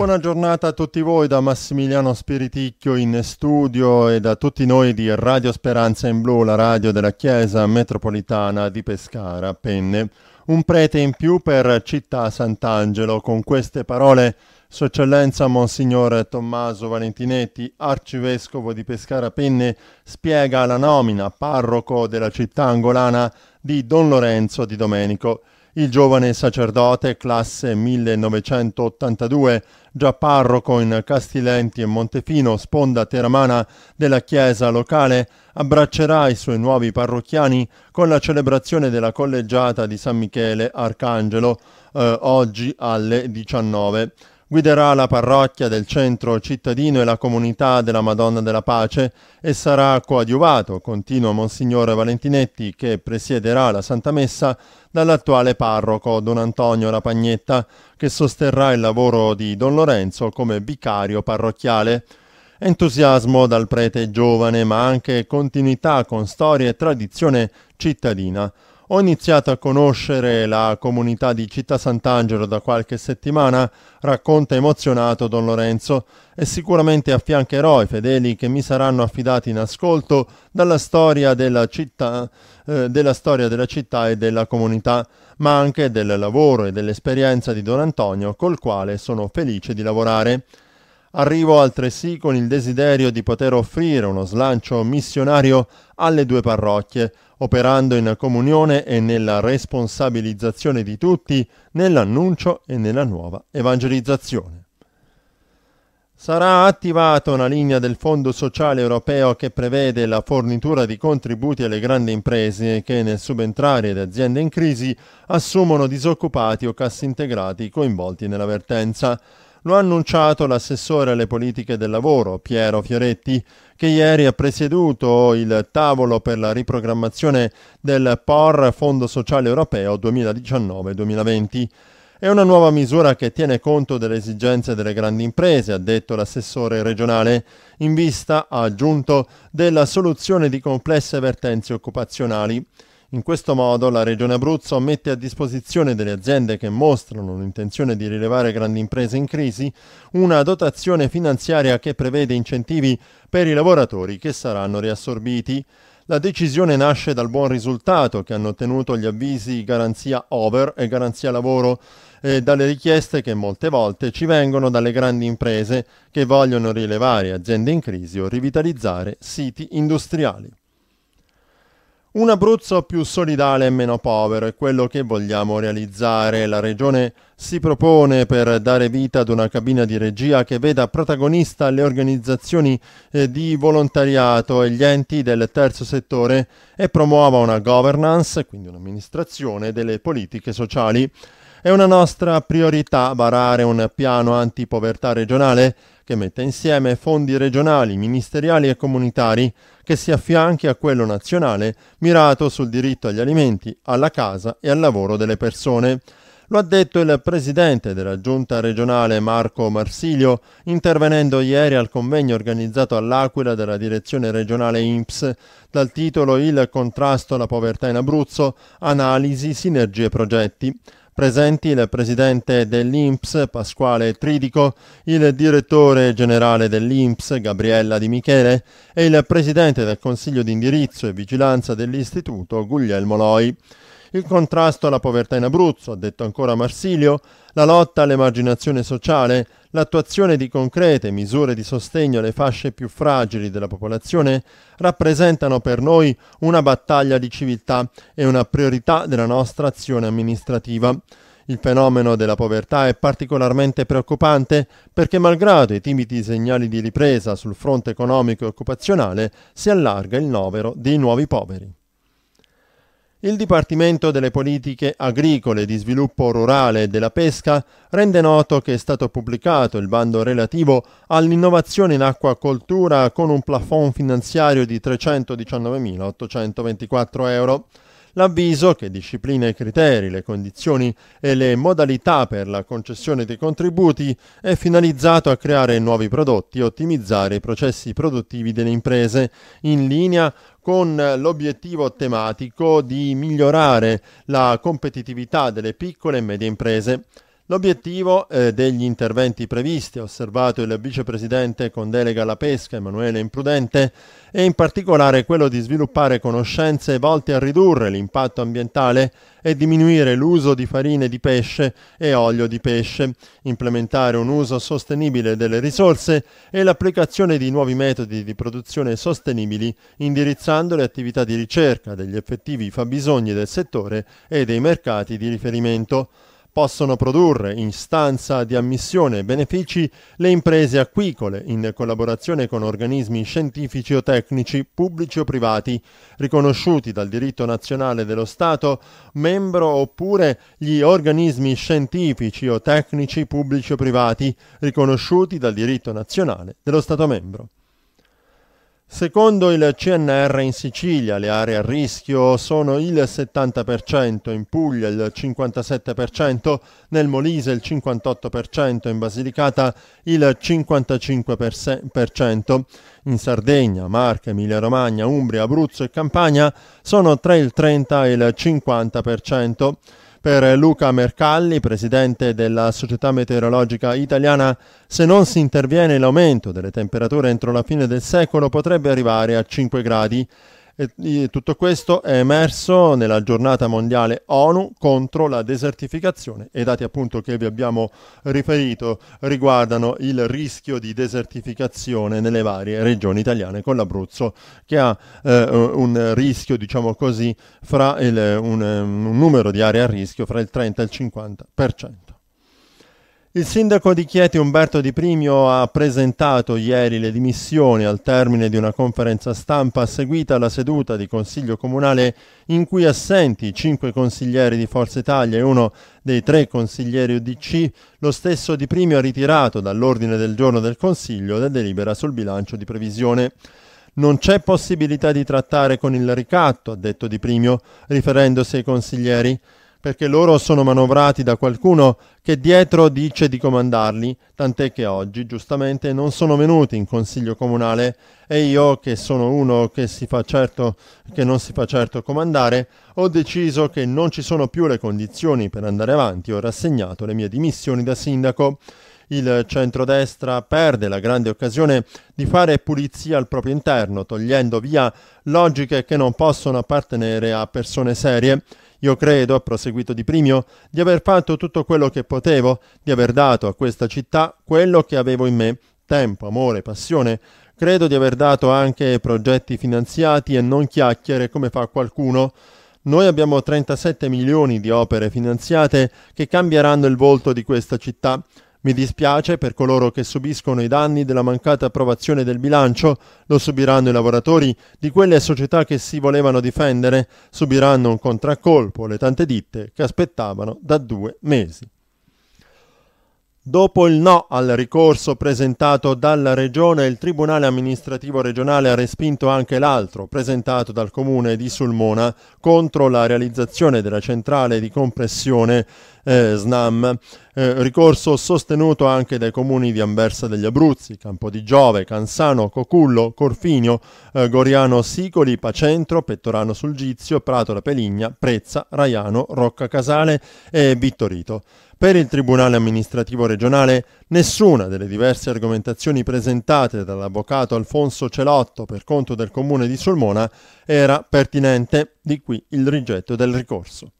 Buona giornata a tutti voi da Massimiliano Spiriticchio in studio e da tutti noi di Radio Speranza in Blu, la radio della Chiesa Metropolitana di Pescara, Penne. Un prete in più per Città Sant'Angelo. Con queste parole, Sua Eccellenza Monsignor Tommaso Valentinetti, arcivescovo di Pescara Penne, spiega la nomina parroco della città angolana di Don Lorenzo di Domenico. Il giovane sacerdote, classe 1982, già parroco in Castilenti e Montefino, sponda teramana della chiesa locale, abbraccerà i suoi nuovi parrocchiani con la celebrazione della collegiata di San Michele Arcangelo eh, oggi alle 19 guiderà la parrocchia del centro cittadino e la comunità della Madonna della Pace e sarà coadiuvato, continua Monsignore Valentinetti, che presiederà la Santa Messa, dall'attuale parroco Don Antonio Rapagnetta, che sosterrà il lavoro di Don Lorenzo come vicario parrocchiale. Entusiasmo dal prete giovane, ma anche continuità con storia e tradizione cittadina. Ho iniziato a conoscere la comunità di Città Sant'Angelo da qualche settimana, racconta emozionato Don Lorenzo, e sicuramente affiancherò i fedeli che mi saranno affidati in ascolto dalla storia della città, eh, della, storia della città e della comunità, ma anche del lavoro e dell'esperienza di Don Antonio col quale sono felice di lavorare. Arrivo altresì con il desiderio di poter offrire uno slancio missionario alle due parrocchie, operando in comunione e nella responsabilizzazione di tutti nell'annuncio e nella nuova evangelizzazione. Sarà attivata una linea del Fondo Sociale Europeo che prevede la fornitura di contributi alle grandi imprese che nel subentrare ad aziende in crisi assumono disoccupati o cassi integrati coinvolti nell'avvertenza. Lo ha annunciato l'assessore alle politiche del lavoro, Piero Fioretti, che ieri ha presieduto il tavolo per la riprogrammazione del POR Fondo Sociale Europeo 2019-2020. È una nuova misura che tiene conto delle esigenze delle grandi imprese, ha detto l'assessore regionale, in vista, ha aggiunto, della soluzione di complesse vertenze occupazionali. In questo modo la Regione Abruzzo mette a disposizione delle aziende che mostrano l'intenzione di rilevare grandi imprese in crisi una dotazione finanziaria che prevede incentivi per i lavoratori che saranno riassorbiti. La decisione nasce dal buon risultato che hanno ottenuto gli avvisi garanzia over e garanzia lavoro e dalle richieste che molte volte ci vengono dalle grandi imprese che vogliono rilevare aziende in crisi o rivitalizzare siti industriali. Un Abruzzo più solidale e meno povero è quello che vogliamo realizzare. La Regione si propone per dare vita ad una cabina di regia che veda protagonista le organizzazioni eh, di volontariato e gli enti del terzo settore e promuova una governance, quindi un'amministrazione delle politiche sociali. È una nostra priorità varare un piano antipovertà regionale che metta insieme fondi regionali, ministeriali e comunitari che si affianchi a quello nazionale mirato sul diritto agli alimenti, alla casa e al lavoro delle persone. Lo ha detto il presidente della giunta regionale Marco Marsilio intervenendo ieri al convegno organizzato all'Aquila dalla direzione regionale INPS dal titolo Il contrasto alla povertà in Abruzzo, analisi, sinergie e progetti presenti il presidente dell'INPS Pasquale Tridico, il direttore generale dell'INPS Gabriella Di Michele e il presidente del Consiglio di indirizzo e vigilanza dell'istituto Guglielmo Loi il contrasto alla povertà in Abruzzo, ha detto ancora Marsilio, la lotta all'emarginazione sociale, l'attuazione di concrete misure di sostegno alle fasce più fragili della popolazione rappresentano per noi una battaglia di civiltà e una priorità della nostra azione amministrativa. Il fenomeno della povertà è particolarmente preoccupante perché malgrado i timidi segnali di ripresa sul fronte economico e occupazionale si allarga il novero dei nuovi poveri. Il Dipartimento delle Politiche Agricole, di Sviluppo Rurale e della Pesca rende noto che è stato pubblicato il bando relativo all'innovazione in acquacoltura con un plafond finanziario di 319.824 euro. L'avviso, che disciplina i criteri, le condizioni e le modalità per la concessione dei contributi, è finalizzato a creare nuovi prodotti e ottimizzare i processi produttivi delle imprese, in linea con l'obiettivo tematico di migliorare la competitività delle piccole e medie imprese. L'obiettivo eh, degli interventi previsti, ha osservato il vicepresidente con delega alla pesca Emanuele Imprudente, è in particolare quello di sviluppare conoscenze volte a ridurre l'impatto ambientale e diminuire l'uso di farine di pesce e olio di pesce, implementare un uso sostenibile delle risorse e l'applicazione di nuovi metodi di produzione sostenibili, indirizzando le attività di ricerca degli effettivi fabbisogni del settore e dei mercati di riferimento possono produrre in stanza di ammissione benefici le imprese acquicole in collaborazione con organismi scientifici o tecnici pubblici o privati riconosciuti dal diritto nazionale dello Stato, membro oppure gli organismi scientifici o tecnici pubblici o privati riconosciuti dal diritto nazionale dello Stato membro. Secondo il CNR in Sicilia le aree a rischio sono il 70%, in Puglia il 57%, nel Molise il 58%, in Basilicata il 55%. In Sardegna, Marche, Emilia-Romagna, Umbria, Abruzzo e Campania sono tra il 30 e il 50%. Per Luca Mercalli, presidente della Società Meteorologica Italiana, se non si interviene l'aumento delle temperature entro la fine del secolo potrebbe arrivare a 5 gradi. E tutto questo è emerso nella giornata mondiale ONU contro la desertificazione e i dati appunto che vi abbiamo riferito riguardano il rischio di desertificazione nelle varie regioni italiane con l'Abruzzo che ha eh, un rischio diciamo così fra il, un, un numero di aree a rischio fra il 30 e il 50%. Il sindaco di Chieti Umberto Di Primio ha presentato ieri le dimissioni al termine di una conferenza stampa seguita alla seduta di Consiglio Comunale in cui assenti cinque consiglieri di Forza Italia e uno dei tre consiglieri UDC. Lo stesso Di Primio ha ritirato dall'ordine del giorno del Consiglio la delibera sul bilancio di previsione. Non c'è possibilità di trattare con il ricatto, ha detto Di Primio, riferendosi ai consiglieri perché loro sono manovrati da qualcuno che dietro dice di comandarli, tant'è che oggi giustamente non sono venuti in consiglio comunale e io che sono uno che, si fa certo, che non si fa certo comandare, ho deciso che non ci sono più le condizioni per andare avanti, ho rassegnato le mie dimissioni da sindaco. Il centrodestra perde la grande occasione di fare pulizia al proprio interno, togliendo via logiche che non possono appartenere a persone serie io credo, ha proseguito Di Primio, di aver fatto tutto quello che potevo, di aver dato a questa città quello che avevo in me, tempo, amore, passione. Credo di aver dato anche progetti finanziati e non chiacchiere come fa qualcuno. Noi abbiamo 37 milioni di opere finanziate che cambieranno il volto di questa città. Mi dispiace per coloro che subiscono i danni della mancata approvazione del bilancio, lo subiranno i lavoratori di quelle società che si volevano difendere, subiranno un contraccolpo le tante ditte che aspettavano da due mesi. Dopo il no al ricorso presentato dalla Regione, il Tribunale amministrativo regionale ha respinto anche l'altro, presentato dal Comune di Sulmona, contro la realizzazione della centrale di compressione eh, SNAM. Eh, ricorso sostenuto anche dai comuni di Anversa degli Abruzzi, Campo di Giove, Cansano, Cocullo, Corfinio, eh, Goriano Sicoli, Pacentro, Pettorano sul Gizio, Prato la Peligna, Prezza, Raiano, Rocca Casale e Vittorito. Per il Tribunale amministrativo regionale nessuna delle diverse argomentazioni presentate dall'avvocato Alfonso Celotto per conto del comune di Solmona era pertinente, di qui il rigetto del ricorso.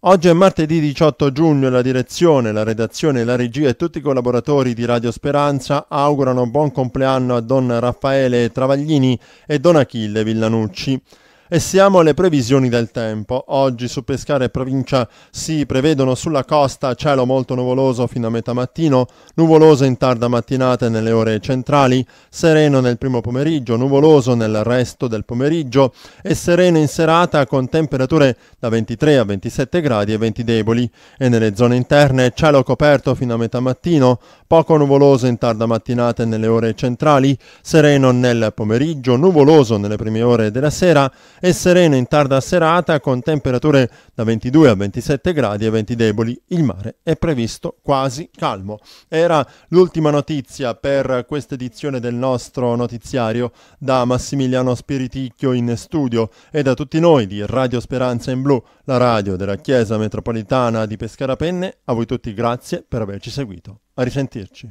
Oggi è martedì 18 giugno e la direzione, la redazione, la regia e tutti i collaboratori di Radio Speranza augurano buon compleanno a Don Raffaele Travaglini e Don Achille Villanucci. E siamo alle previsioni del tempo. Oggi su Pescara e provincia si prevedono sulla costa cielo molto nuvoloso fino a metà mattino, nuvoloso in tarda mattinata nelle ore centrali, sereno nel primo pomeriggio, nuvoloso nel resto del pomeriggio e sereno in serata con temperature da 23 a 27 gradi e venti deboli. E nelle zone interne cielo coperto fino a metà mattino, poco nuvoloso in tarda mattinata nelle ore centrali, sereno nel pomeriggio, nuvoloso nelle prime ore della sera e sereno in tarda serata con temperature da 22 a 27 gradi e venti deboli. Il mare è previsto quasi calmo. Era l'ultima notizia per questa edizione del nostro notiziario da Massimiliano Spiriticchio in studio e da tutti noi di Radio Speranza in Blu, la radio della Chiesa Metropolitana di Pescara Penne. A voi tutti grazie per averci seguito. A risentirci.